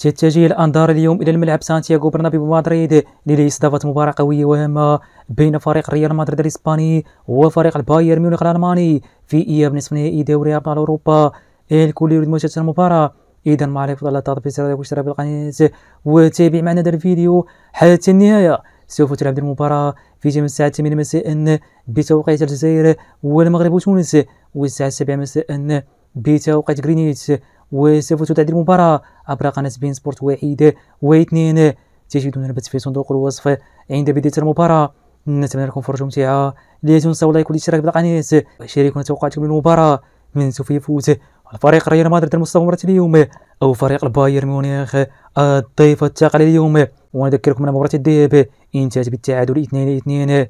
تتجه الأنظار اليوم إلى الملعب سانتياغو برنابيو مدريد للاستضافة مباراة قوية وهامة بين فريق ريال مدريد الإسباني وفريق البايرن ميونخ الألماني في إياب نصف نهائي دوري أبطال أوروبا الكل يريد مشاهدة المباراة إذا ما عليك فضل التضغط في زر الاشتراك بالقناة وتابع معنا هذا الفيديو حتى النهاية سوف تلعب المباراة في جميع الساعة 8 مساء بتوقيت الجزائر والمغرب وتونس والساعة 7 مساء بتوقيت غرينيتش وسوف تعد المباراة عبر قناة بين سبورت واحد واثنين تجدون البث في صندوق الوصف عند بداية المباراة نتمنى لكم فرجة ممتعة لا تنسوا لايك والاشتراك بالقناة وشاركونا توقعاتكم للمباراة من سوف يفوز الفريق ريال مدريد المستمر اليوم أو فريق البايرن ميونخ الضيف الثقل اليوم ونذكركم أن مباراة الذهاب انتهت بالتعادل 2-2